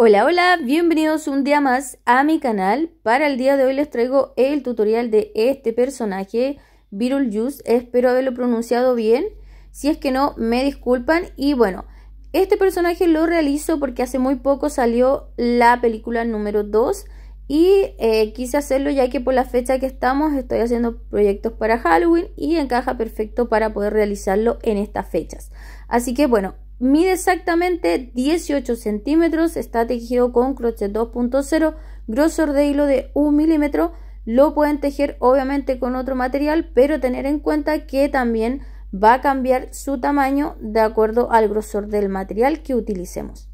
Hola, hola, bienvenidos un día más a mi canal. Para el día de hoy les traigo el tutorial de este personaje, Juice. Espero haberlo pronunciado bien. Si es que no, me disculpan. Y bueno, este personaje lo realizo porque hace muy poco salió la película número 2. Y eh, quise hacerlo ya que por la fecha que estamos estoy haciendo proyectos para Halloween y encaja perfecto para poder realizarlo en estas fechas. Así que bueno, Mide exactamente 18 centímetros, está tejido con crochet 2.0, grosor de hilo de 1 milímetro. Lo pueden tejer obviamente con otro material, pero tener en cuenta que también va a cambiar su tamaño de acuerdo al grosor del material que utilicemos.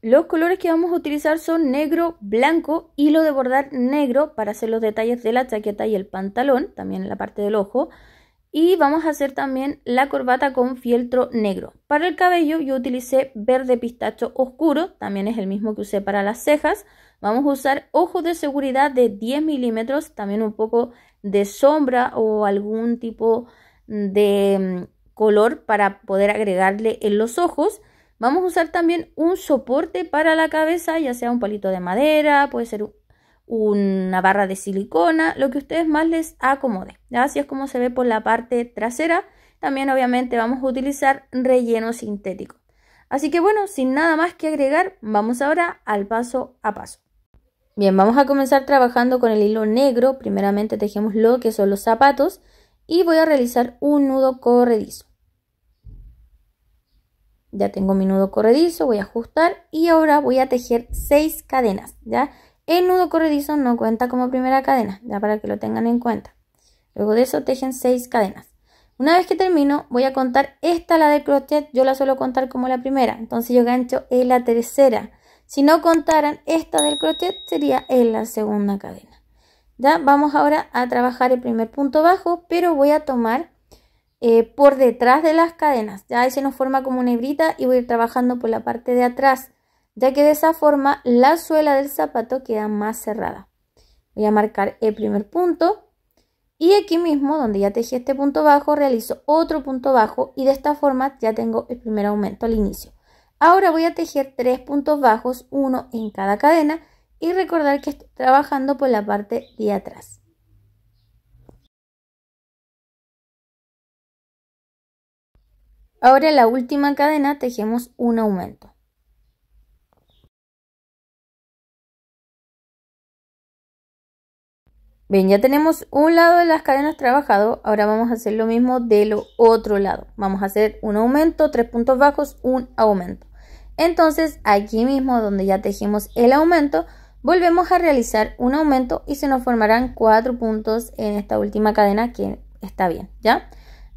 Los colores que vamos a utilizar son negro, blanco, hilo de bordar negro para hacer los detalles de la chaqueta y el pantalón, también en la parte del ojo, y vamos a hacer también la corbata con fieltro negro. Para el cabello yo utilicé verde pistacho oscuro, también es el mismo que usé para las cejas. Vamos a usar ojos de seguridad de 10 milímetros, también un poco de sombra o algún tipo de mm, color para poder agregarle en los ojos. Vamos a usar también un soporte para la cabeza, ya sea un palito de madera, puede ser una barra de silicona, lo que ustedes más les acomode. Así es como se ve por la parte trasera. También obviamente vamos a utilizar relleno sintético. Así que bueno, sin nada más que agregar, vamos ahora al paso a paso. Bien, vamos a comenzar trabajando con el hilo negro. Primeramente tejemos lo que son los zapatos y voy a realizar un nudo corredizo. Ya tengo mi nudo corredizo, voy a ajustar y ahora voy a tejer 6 cadenas, ¿ya? El nudo corredizo no cuenta como primera cadena, ya para que lo tengan en cuenta. Luego de eso tejen 6 cadenas. Una vez que termino, voy a contar esta, la del crochet, yo la suelo contar como la primera, entonces yo gancho en la tercera. Si no contaran esta del crochet, sería en la segunda cadena. Ya vamos ahora a trabajar el primer punto bajo, pero voy a tomar eh, por detrás de las cadenas. Ya ahí se nos forma como una hebrita y voy a ir trabajando por la parte de atrás ya que de esa forma la suela del zapato queda más cerrada. Voy a marcar el primer punto y aquí mismo donde ya tejí este punto bajo realizo otro punto bajo y de esta forma ya tengo el primer aumento al inicio. Ahora voy a tejer tres puntos bajos, uno en cada cadena y recordar que estoy trabajando por la parte de atrás. Ahora en la última cadena tejemos un aumento. Bien, ya tenemos un lado de las cadenas trabajado, ahora vamos a hacer lo mismo del otro lado. Vamos a hacer un aumento, tres puntos bajos, un aumento. Entonces, aquí mismo donde ya tejimos el aumento, volvemos a realizar un aumento y se nos formarán cuatro puntos en esta última cadena que está bien, ¿ya?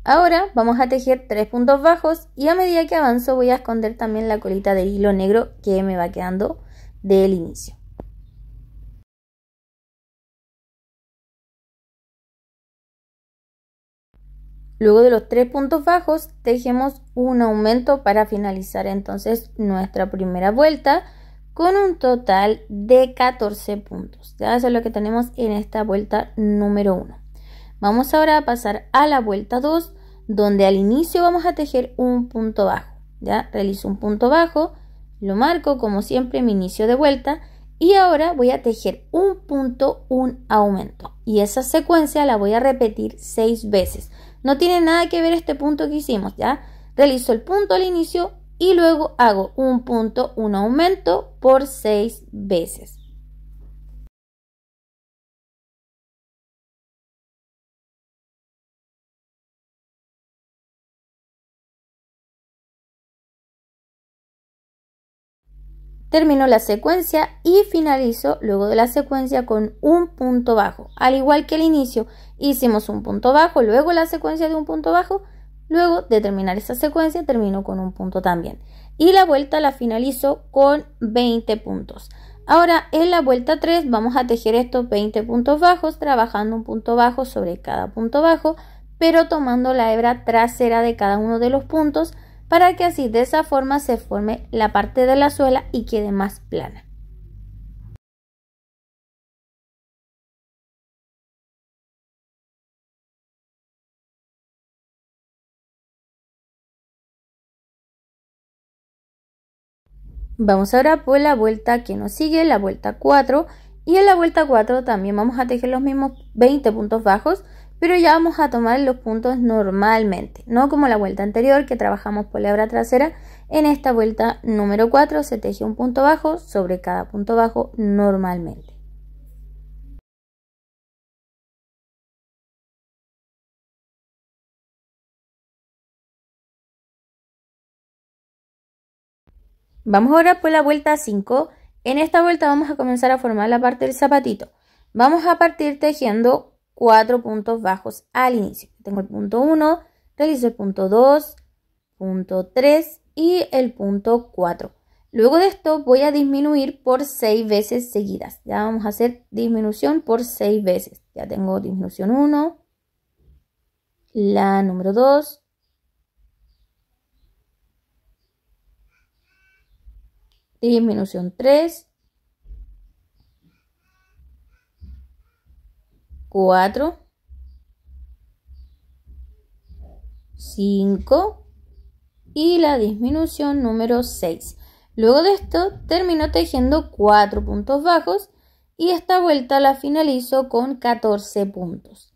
Ahora vamos a tejer tres puntos bajos y a medida que avanzo voy a esconder también la colita de hilo negro que me va quedando del inicio. Luego de los tres puntos bajos, tejemos un aumento para finalizar entonces nuestra primera vuelta con un total de 14 puntos. Ya eso es lo que tenemos en esta vuelta número 1. Vamos ahora a pasar a la vuelta 2, donde al inicio vamos a tejer un punto bajo. Ya realizo un punto bajo, lo marco como siempre mi inicio de vuelta y ahora voy a tejer un punto, un aumento. Y esa secuencia la voy a repetir 6 veces no tiene nada que ver este punto que hicimos, ¿ya? Realizo el punto al inicio y luego hago un punto, un aumento por seis veces. terminó la secuencia y finalizó luego de la secuencia con un punto bajo. Al igual que al inicio, hicimos un punto bajo, luego la secuencia de un punto bajo, luego de terminar esa secuencia terminó con un punto también. Y la vuelta la finalizó con 20 puntos. Ahora en la vuelta 3 vamos a tejer estos 20 puntos bajos trabajando un punto bajo sobre cada punto bajo, pero tomando la hebra trasera de cada uno de los puntos para que así de esa forma se forme la parte de la suela y quede más plana. Vamos ahora por la vuelta que nos sigue, la vuelta 4. Y en la vuelta 4 también vamos a tejer los mismos 20 puntos bajos, pero ya vamos a tomar los puntos normalmente, no como la vuelta anterior que trabajamos por la hebra trasera. En esta vuelta número 4 se teje un punto bajo sobre cada punto bajo normalmente. Vamos ahora por la vuelta 5. En esta vuelta vamos a comenzar a formar la parte del zapatito. Vamos a partir tejiendo cuatro puntos bajos al inicio. Tengo el punto 1, realizo el punto 2, punto 3 y el punto 4. Luego de esto voy a disminuir por 6 veces seguidas. Ya vamos a hacer disminución por 6 veces. Ya tengo disminución 1, la número 2, disminución 3, 4, 5 y la disminución número 6. Luego de esto termino tejiendo 4 puntos bajos y esta vuelta la finalizo con 14 puntos.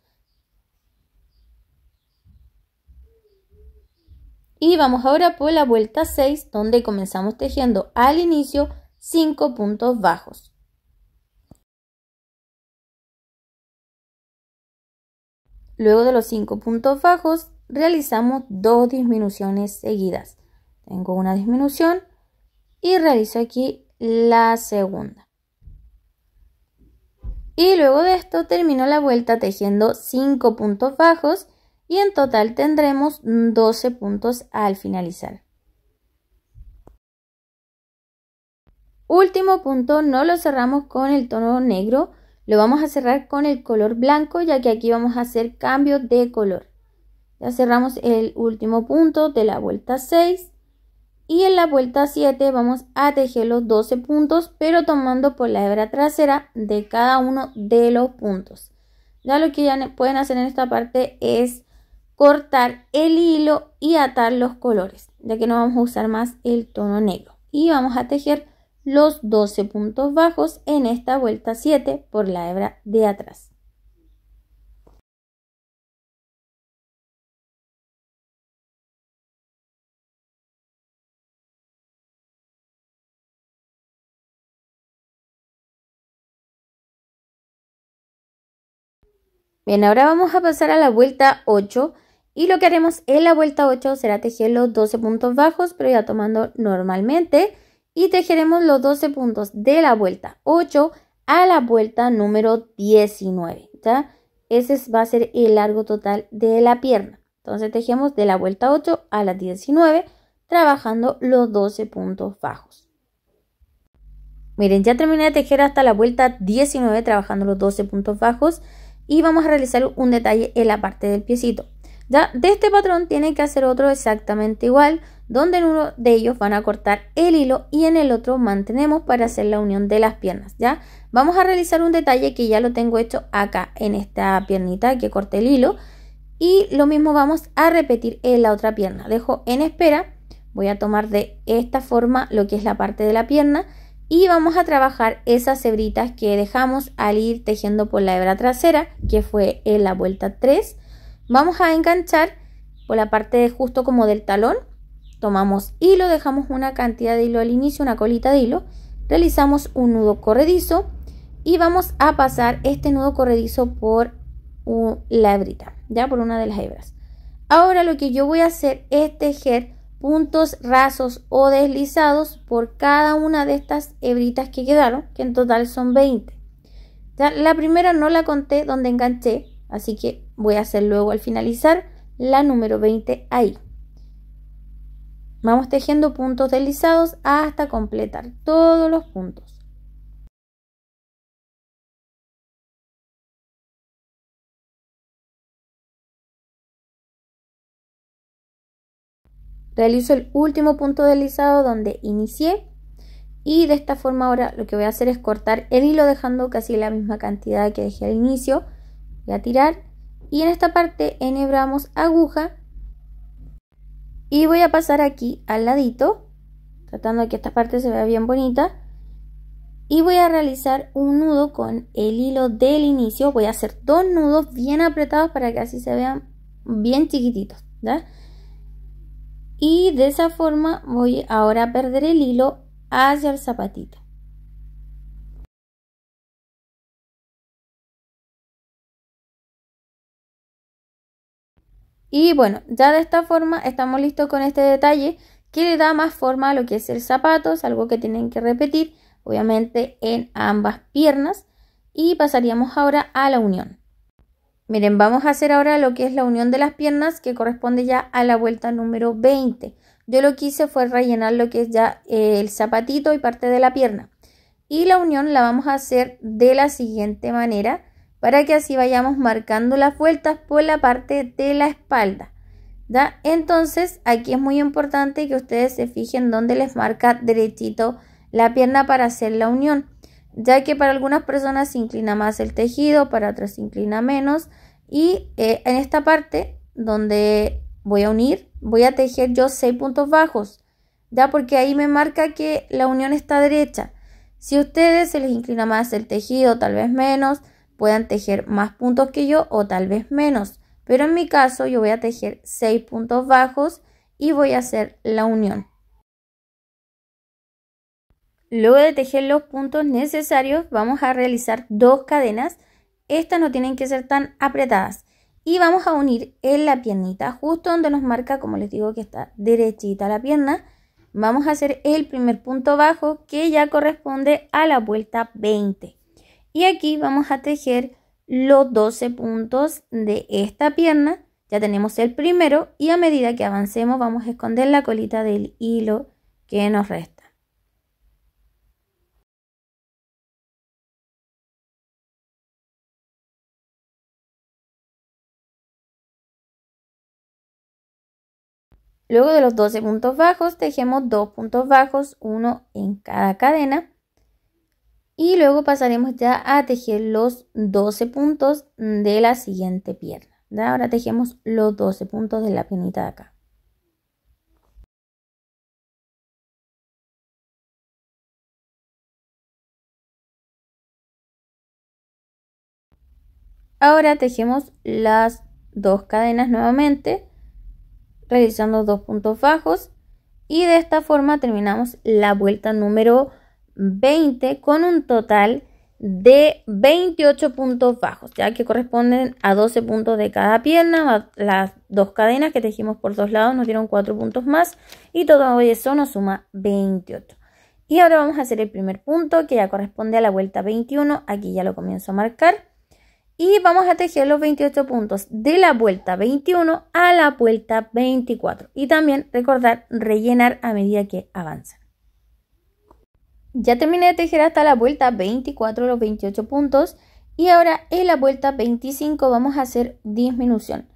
Y vamos ahora por la vuelta 6 donde comenzamos tejiendo al inicio 5 puntos bajos. Luego de los cinco puntos bajos, realizamos dos disminuciones seguidas. Tengo una disminución y realizo aquí la segunda. Y luego de esto termino la vuelta tejiendo 5 puntos bajos y en total tendremos 12 puntos al finalizar. Último punto, no lo cerramos con el tono negro, lo vamos a cerrar con el color blanco ya que aquí vamos a hacer cambio de color. Ya cerramos el último punto de la vuelta 6 y en la vuelta 7 vamos a tejer los 12 puntos pero tomando por la hebra trasera de cada uno de los puntos. Ya lo que ya pueden hacer en esta parte es cortar el hilo y atar los colores ya que no vamos a usar más el tono negro y vamos a tejer los 12 puntos bajos en esta vuelta 7 por la hebra de atrás. Bien, ahora vamos a pasar a la vuelta 8 y lo que haremos en la vuelta 8 será tejer los 12 puntos bajos, pero ya tomando normalmente y tejeremos los 12 puntos de la vuelta 8 a la vuelta número 19. ¿ya? Ese va a ser el largo total de la pierna. Entonces tejemos de la vuelta 8 a la 19 trabajando los 12 puntos bajos. Miren, ya terminé de tejer hasta la vuelta 19 trabajando los 12 puntos bajos y vamos a realizar un detalle en la parte del piecito de este patrón tiene que hacer otro exactamente igual, donde en uno de ellos van a cortar el hilo y en el otro mantenemos para hacer la unión de las piernas, ¿ya? Vamos a realizar un detalle que ya lo tengo hecho acá en esta piernita que corté el hilo y lo mismo vamos a repetir en la otra pierna. Dejo en espera, voy a tomar de esta forma lo que es la parte de la pierna y vamos a trabajar esas hebritas que dejamos al ir tejiendo por la hebra trasera, que fue en la vuelta 3 Vamos a enganchar por la parte de justo como del talón. Tomamos hilo, dejamos una cantidad de hilo al inicio, una colita de hilo. Realizamos un nudo corredizo y vamos a pasar este nudo corredizo por la hebrita, ya por una de las hebras. Ahora lo que yo voy a hacer es tejer puntos rasos o deslizados por cada una de estas hebritas que quedaron, que en total son 20. La primera no la conté donde enganché, así que Voy a hacer luego al finalizar la número 20 ahí. Vamos tejiendo puntos deslizados hasta completar todos los puntos. realizo el último punto deslizado donde inicié y de esta forma ahora lo que voy a hacer es cortar el hilo dejando casi la misma cantidad que dejé al inicio voy a tirar y en esta parte enhebramos aguja y voy a pasar aquí al ladito tratando de que esta parte se vea bien bonita y voy a realizar un nudo con el hilo del inicio voy a hacer dos nudos bien apretados para que así se vean bien chiquititos y de esa forma voy ahora a perder el hilo hacia el zapatito Y bueno, ya de esta forma estamos listos con este detalle que le da más forma a lo que es el zapato, es algo que tienen que repetir, obviamente en ambas piernas. Y pasaríamos ahora a la unión. Miren, vamos a hacer ahora lo que es la unión de las piernas que corresponde ya a la vuelta número 20. Yo lo que hice fue rellenar lo que es ya eh, el zapatito y parte de la pierna. Y la unión la vamos a hacer de la siguiente manera para que así vayamos marcando las vueltas por la parte de la espalda. ¿da? Entonces aquí es muy importante que ustedes se fijen dónde les marca derechito la pierna para hacer la unión, ya que para algunas personas se inclina más el tejido, para otras se inclina menos y eh, en esta parte donde voy a unir, voy a tejer yo 6 puntos bajos, ya porque ahí me marca que la unión está derecha. Si a ustedes se les inclina más el tejido, tal vez menos, puedan tejer más puntos que yo o tal vez menos. Pero en mi caso yo voy a tejer 6 puntos bajos y voy a hacer la unión. Luego de tejer los puntos necesarios vamos a realizar dos cadenas. Estas no tienen que ser tan apretadas. Y vamos a unir en la piernita, justo donde nos marca, como les digo que está derechita la pierna. Vamos a hacer el primer punto bajo que ya corresponde a la vuelta 20. Y aquí vamos a tejer los 12 puntos de esta pierna. Ya tenemos el primero y a medida que avancemos vamos a esconder la colita del hilo que nos resta. Luego de los 12 puntos bajos, tejemos dos puntos bajos, uno en cada cadena y luego pasaremos ya a tejer los 12 puntos de la siguiente pierna. Ahora tejemos los 12 puntos de la pinita de acá. Ahora tejemos las dos cadenas nuevamente, realizando dos puntos bajos y de esta forma terminamos la vuelta número 20 con un total de 28 puntos bajos, ya que corresponden a 12 puntos de cada pierna, las dos cadenas que tejimos por dos lados nos dieron 4 puntos más y todo eso nos suma 28. Y ahora vamos a hacer el primer punto que ya corresponde a la vuelta 21, aquí ya lo comienzo a marcar y vamos a tejer los 28 puntos de la vuelta 21 a la vuelta 24 y también recordar rellenar a medida que avanza. Ya terminé de tejer hasta la vuelta 24 los 28 puntos y ahora en la vuelta 25 vamos a hacer disminución.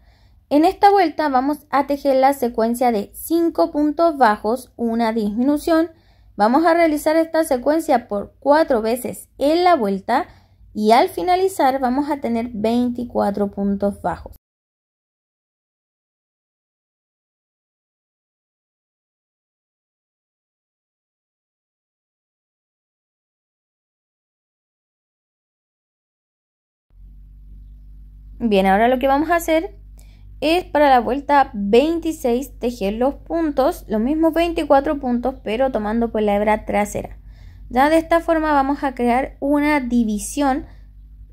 En esta vuelta vamos a tejer la secuencia de 5 puntos bajos, una disminución. Vamos a realizar esta secuencia por 4 veces en la vuelta y al finalizar vamos a tener 24 puntos bajos. Bien, ahora lo que vamos a hacer es para la vuelta 26 tejer los puntos, los mismos 24 puntos, pero tomando por la hebra trasera. Ya de esta forma vamos a crear una división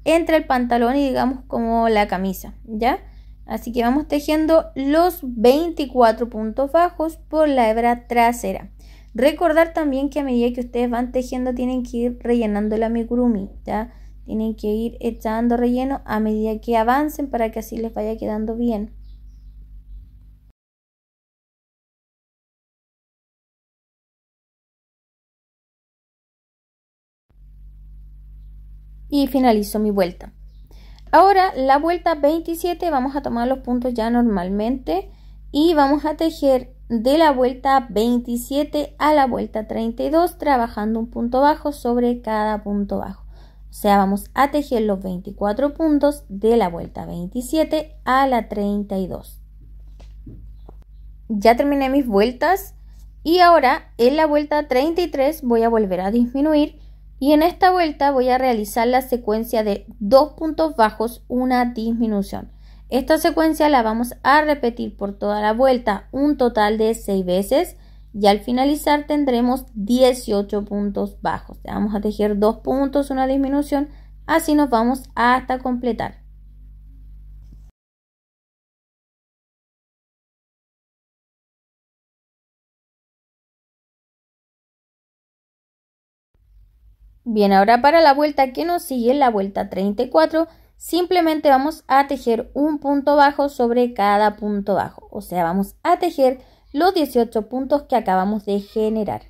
entre el pantalón y digamos como la camisa, ¿ya? Así que vamos tejiendo los 24 puntos bajos por la hebra trasera. Recordar también que a medida que ustedes van tejiendo tienen que ir rellenando la amigurumi, ¿ya? Tienen que ir echando relleno a medida que avancen para que así les vaya quedando bien. Y finalizo mi vuelta. Ahora la vuelta 27 vamos a tomar los puntos ya normalmente y vamos a tejer de la vuelta 27 a la vuelta 32 trabajando un punto bajo sobre cada punto bajo. O sea, vamos a tejer los 24 puntos de la vuelta 27 a la 32. Ya terminé mis vueltas y ahora en la vuelta 33 voy a volver a disminuir y en esta vuelta voy a realizar la secuencia de dos puntos bajos, una disminución. Esta secuencia la vamos a repetir por toda la vuelta un total de 6 veces y al finalizar tendremos 18 puntos bajos. Vamos a tejer dos puntos, una disminución, así nos vamos hasta completar. Bien, ahora para la vuelta que nos sigue, la vuelta 34, simplemente vamos a tejer un punto bajo sobre cada punto bajo, o sea, vamos a tejer los 18 puntos que acabamos de generar.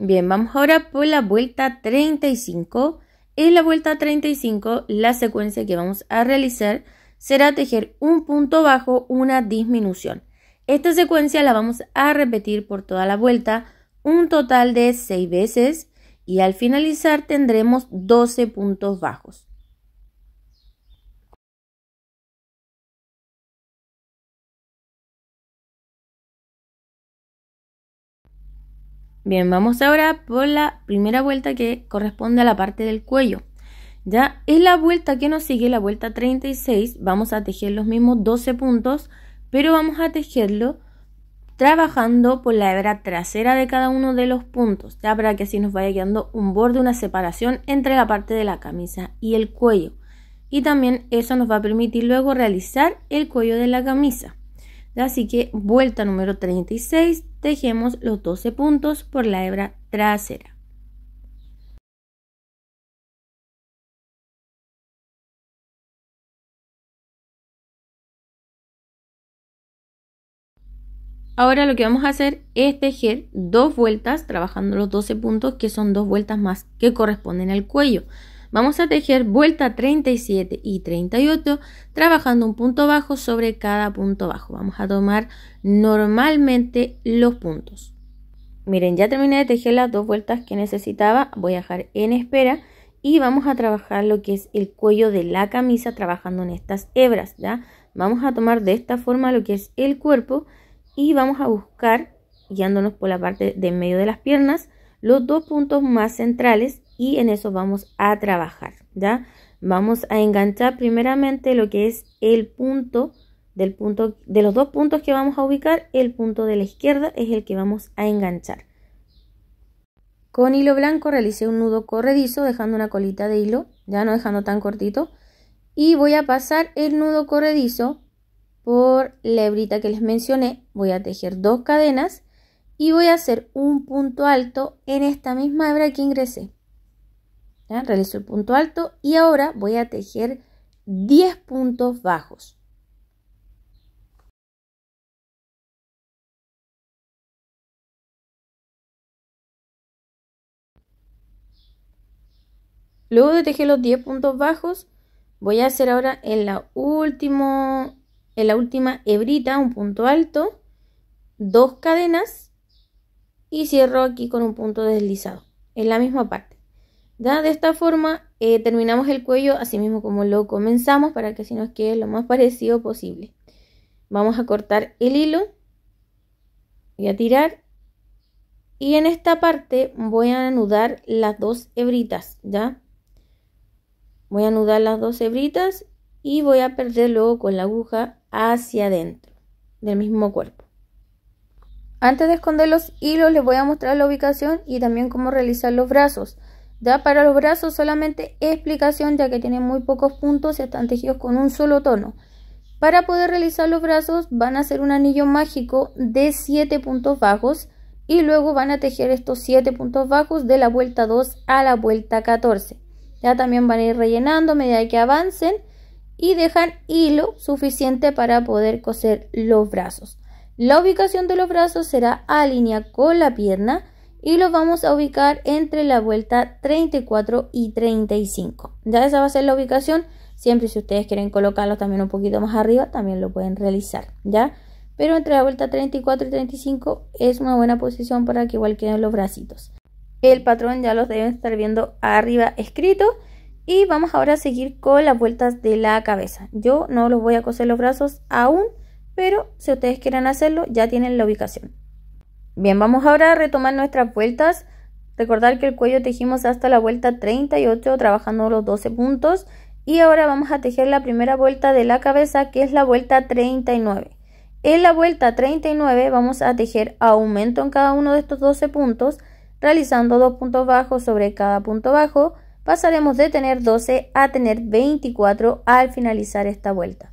Bien, vamos ahora por la vuelta 35. En la vuelta 35, la secuencia que vamos a realizar será tejer un punto bajo una disminución. Esta secuencia la vamos a repetir por toda la vuelta un total de 6 veces y al finalizar tendremos 12 puntos bajos. Bien, vamos ahora por la primera vuelta que corresponde a la parte del cuello. Ya es la vuelta que nos sigue, la vuelta 36, vamos a tejer los mismos 12 puntos, pero vamos a tejerlo trabajando por la hebra trasera de cada uno de los puntos, ya para que así nos vaya quedando un borde, una separación entre la parte de la camisa y el cuello. Y también eso nos va a permitir luego realizar el cuello de la camisa. Así que vuelta número 36, tejemos los 12 puntos por la hebra trasera. Ahora lo que vamos a hacer es tejer dos vueltas trabajando los 12 puntos que son dos vueltas más que corresponden al cuello. Vamos a tejer vuelta 37 y 38 trabajando un punto bajo sobre cada punto bajo. Vamos a tomar normalmente los puntos. Miren, ya terminé de tejer las dos vueltas que necesitaba. Voy a dejar en espera y vamos a trabajar lo que es el cuello de la camisa trabajando en estas hebras, ¿ya? Vamos a tomar de esta forma lo que es el cuerpo y vamos a buscar, guiándonos por la parte de medio de las piernas, los dos puntos más centrales y en eso vamos a trabajar, ¿ya? Vamos a enganchar primeramente lo que es el punto del punto de los dos puntos que vamos a ubicar, el punto de la izquierda es el que vamos a enganchar. Con hilo blanco realicé un nudo corredizo dejando una colita de hilo, ya no dejando tan cortito, y voy a pasar el nudo corredizo por la hebrita que les mencioné, voy a tejer dos cadenas y voy a hacer un punto alto en esta misma hebra que ingresé. Realizo el punto alto y ahora voy a tejer 10 puntos bajos. Luego de tejer los 10 puntos bajos, voy a hacer ahora en la, último, en la última hebrita un punto alto, dos cadenas y cierro aquí con un punto deslizado, en la misma parte. De esta forma eh, terminamos el cuello así mismo como lo comenzamos para que así nos quede lo más parecido posible. Vamos a cortar el hilo, y a tirar y en esta parte voy a anudar las dos hebritas, ¿ya? Voy a anudar las dos hebritas y voy a perder luego con la aguja hacia adentro del mismo cuerpo. Antes de esconder los hilos les voy a mostrar la ubicación y también cómo realizar los brazos. Da para los brazos solamente explicación ya que tienen muy pocos puntos y están tejidos con un solo tono. Para poder realizar los brazos van a hacer un anillo mágico de 7 puntos bajos y luego van a tejer estos 7 puntos bajos de la vuelta 2 a la vuelta 14. Ya también van a ir rellenando a medida que avancen y dejan hilo suficiente para poder coser los brazos. La ubicación de los brazos será alineada con la pierna y lo vamos a ubicar entre la vuelta 34 y 35. Ya esa va a ser la ubicación. Siempre si ustedes quieren colocarlos también un poquito más arriba, también lo pueden realizar, ¿ya? Pero entre la vuelta 34 y 35 es una buena posición para que igual queden los bracitos. El patrón ya los deben estar viendo arriba escrito. Y vamos ahora a seguir con las vueltas de la cabeza. Yo no los voy a coser los brazos aún, pero si ustedes quieren hacerlo, ya tienen la ubicación. Bien, vamos ahora a retomar nuestras vueltas. Recordar que el cuello tejimos hasta la vuelta 38 trabajando los 12 puntos. Y ahora vamos a tejer la primera vuelta de la cabeza que es la vuelta 39. En la vuelta 39 vamos a tejer aumento en cada uno de estos 12 puntos, realizando dos puntos bajos sobre cada punto bajo. Pasaremos de tener 12 a tener 24 al finalizar esta vuelta.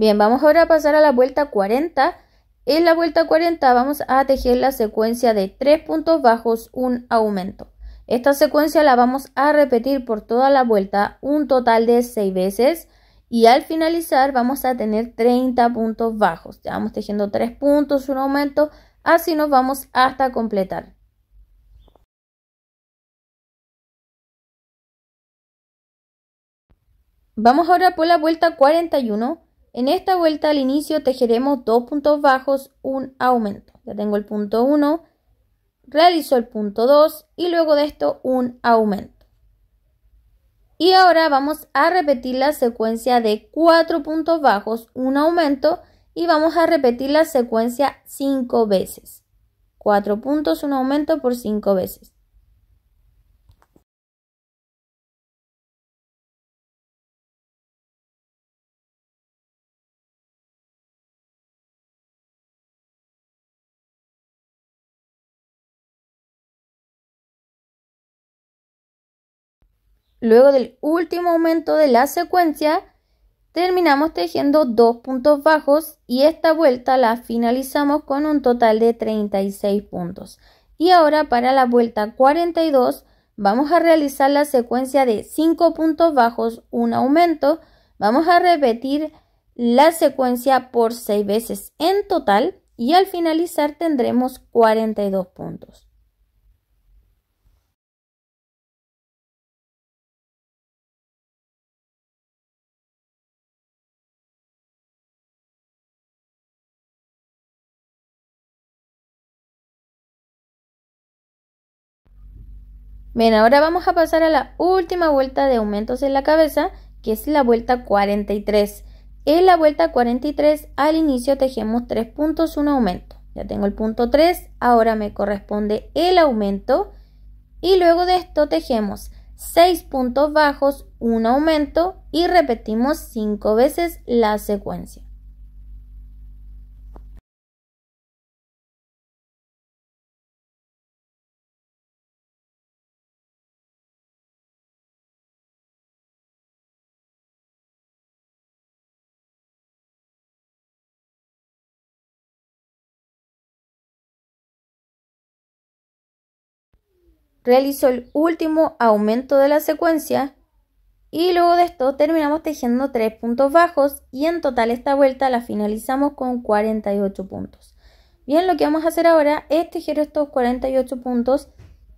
Bien, vamos ahora a pasar a la vuelta 40. En la vuelta 40 vamos a tejer la secuencia de tres puntos bajos, un aumento. Esta secuencia la vamos a repetir por toda la vuelta un total de 6 veces y al finalizar vamos a tener 30 puntos bajos. Ya vamos tejiendo 3 puntos, un aumento, así nos vamos hasta completar. Vamos ahora por la vuelta 41. En esta vuelta al inicio tejeremos dos puntos bajos, un aumento. Ya tengo el punto 1, realizo el punto 2 y luego de esto un aumento. Y ahora vamos a repetir la secuencia de cuatro puntos bajos, un aumento y vamos a repetir la secuencia cinco veces. Cuatro puntos, un aumento por cinco veces. Luego del último aumento de la secuencia, terminamos tejiendo dos puntos bajos y esta vuelta la finalizamos con un total de 36 puntos. Y ahora para la vuelta 42 vamos a realizar la secuencia de 5 puntos bajos, un aumento. Vamos a repetir la secuencia por 6 veces en total y al finalizar tendremos 42 puntos. Bien, ahora vamos a pasar a la última vuelta de aumentos en la cabeza, que es la vuelta 43. En la vuelta 43 al inicio tejemos 3 puntos, un aumento. Ya tengo el punto 3, ahora me corresponde el aumento y luego de esto tejemos 6 puntos bajos, un aumento y repetimos 5 veces la secuencia. realizó el último aumento de la secuencia y luego de esto terminamos tejiendo tres puntos bajos y en total esta vuelta la finalizamos con 48 puntos. Bien, lo que vamos a hacer ahora es tejer estos 48 puntos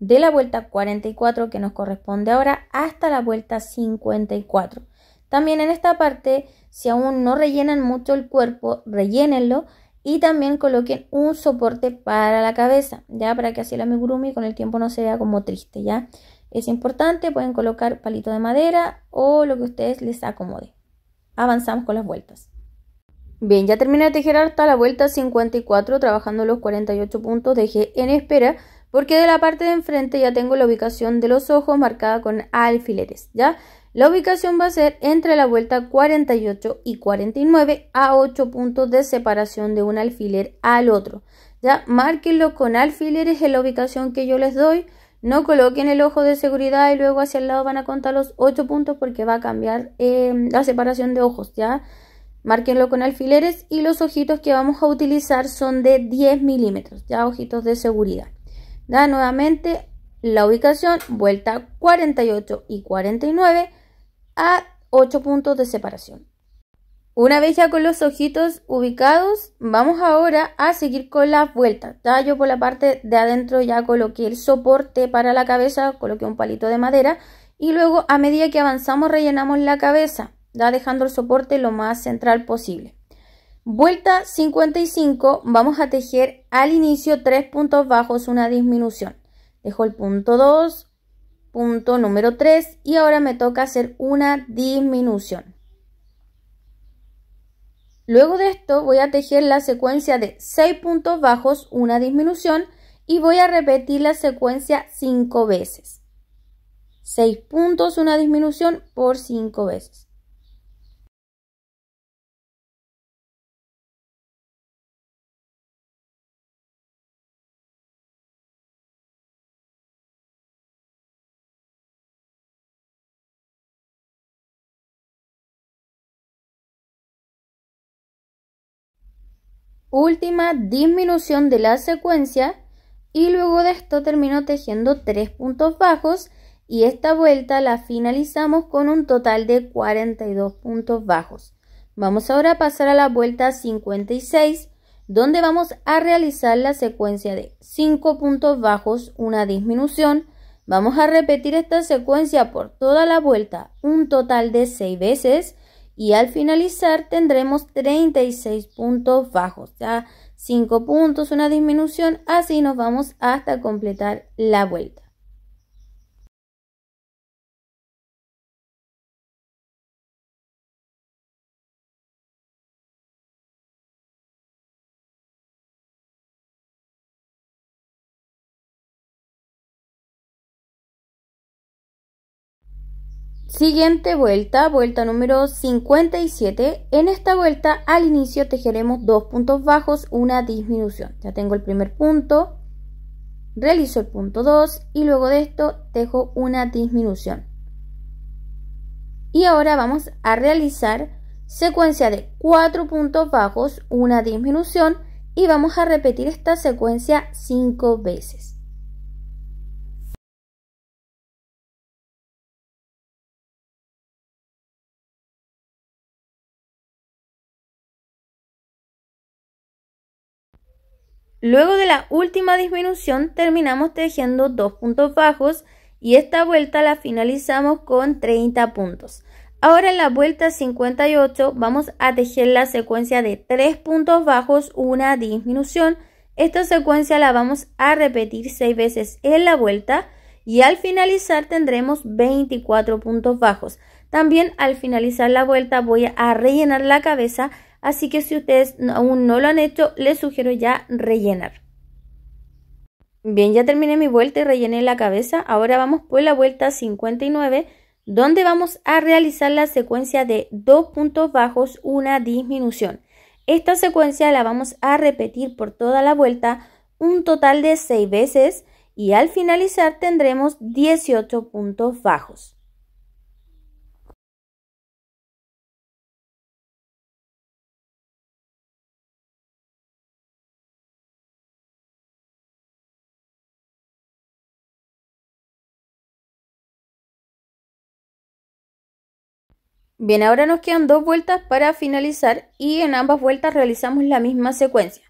de la vuelta 44 que nos corresponde ahora hasta la vuelta 54. También en esta parte, si aún no rellenan mucho el cuerpo, rellénenlo y también coloquen un soporte para la cabeza, ya para que así el amigurumi con el tiempo no se vea como triste, ya. Es importante, pueden colocar palito de madera o lo que ustedes les acomode. Avanzamos con las vueltas. Bien, ya terminé de tejer hasta la vuelta 54, trabajando los 48 puntos, dejé en espera porque de la parte de enfrente ya tengo la ubicación de los ojos marcada con alfileres, ¿ya? La ubicación va a ser entre la vuelta 48 y 49 a 8 puntos de separación de un alfiler al otro. Ya márquenlo con alfileres en la ubicación que yo les doy. No coloquen el ojo de seguridad y luego hacia el lado van a contar los 8 puntos porque va a cambiar em, la separación de ojos. Ya márquenlo con alfileres y los ojitos que vamos a utilizar son de 10 milímetros. Ya ojitos de seguridad. Ya nuevamente la ubicación, vuelta 48 y 49 a 8 puntos de separación. Una vez ya con los ojitos ubicados, vamos ahora a seguir con las vueltas. Ya yo por la parte de adentro ya coloqué el soporte para la cabeza, coloqué un palito de madera y luego a medida que avanzamos rellenamos la cabeza, dejando el soporte lo más central posible. Vuelta 55, vamos a tejer al inicio tres puntos bajos, una disminución. Dejo el punto 2, Punto número 3 y ahora me toca hacer una disminución. Luego de esto voy a tejer la secuencia de 6 puntos bajos, una disminución y voy a repetir la secuencia 5 veces. 6 puntos, una disminución por 5 veces. última disminución de la secuencia y luego de esto termino tejiendo tres puntos bajos y esta vuelta la finalizamos con un total de 42 puntos bajos. Vamos ahora a pasar a la vuelta 56 donde vamos a realizar la secuencia de 5 puntos bajos, una disminución. Vamos a repetir esta secuencia por toda la vuelta un total de 6 veces y al finalizar tendremos 36 puntos bajos, ya 5 puntos, una disminución, así nos vamos hasta completar la vuelta. Siguiente vuelta, vuelta número 57. En esta vuelta al inicio tejeremos dos puntos bajos, una disminución. Ya tengo el primer punto, realizo el punto 2 y luego de esto tejo una disminución. Y ahora vamos a realizar secuencia de cuatro puntos bajos, una disminución y vamos a repetir esta secuencia cinco veces. Luego de la última disminución terminamos tejiendo dos puntos bajos y esta vuelta la finalizamos con 30 puntos. Ahora en la vuelta 58 vamos a tejer la secuencia de tres puntos bajos, una disminución. Esta secuencia la vamos a repetir seis veces en la vuelta y al finalizar tendremos 24 puntos bajos. También al finalizar la vuelta voy a rellenar la cabeza Así que si ustedes aún no lo han hecho, les sugiero ya rellenar. Bien, ya terminé mi vuelta y rellené la cabeza. Ahora vamos por la vuelta 59, donde vamos a realizar la secuencia de dos puntos bajos, una disminución. Esta secuencia la vamos a repetir por toda la vuelta un total de seis veces y al finalizar tendremos 18 puntos bajos. Bien, ahora nos quedan dos vueltas para finalizar y en ambas vueltas realizamos la misma secuencia.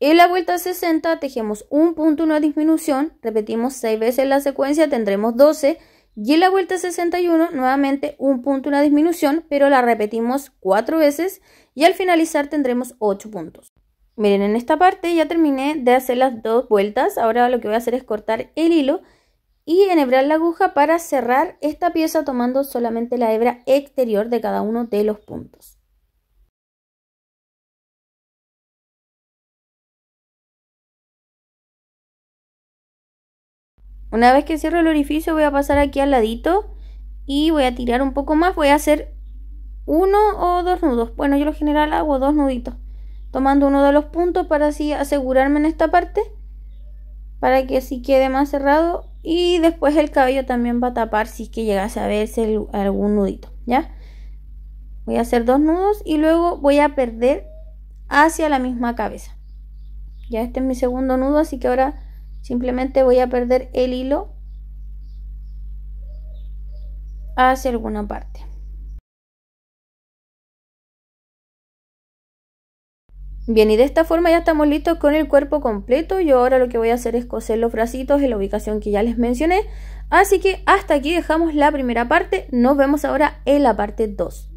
En la vuelta 60 tejemos un punto, una disminución, repetimos seis veces la secuencia, tendremos 12. Y en la vuelta 61 nuevamente un punto, una disminución, pero la repetimos cuatro veces y al finalizar tendremos 8 puntos. Miren, en esta parte ya terminé de hacer las dos vueltas, ahora lo que voy a hacer es cortar el hilo y enhebrar la aguja para cerrar esta pieza tomando solamente la hebra exterior de cada uno de los puntos. Una vez que cierro el orificio voy a pasar aquí al ladito y voy a tirar un poco más, voy a hacer uno o dos nudos. Bueno, yo lo general hago dos nuditos, tomando uno de los puntos para así asegurarme en esta parte, para que así quede más cerrado y después el cabello también va a tapar si es que llegase a verse algún nudito, ¿ya? Voy a hacer dos nudos y luego voy a perder hacia la misma cabeza. Ya este es mi segundo nudo, así que ahora simplemente voy a perder el hilo hacia alguna parte. Bien, y de esta forma ya estamos listos con el cuerpo completo. Yo ahora lo que voy a hacer es coser los bracitos en la ubicación que ya les mencioné. Así que hasta aquí dejamos la primera parte. Nos vemos ahora en la parte 2.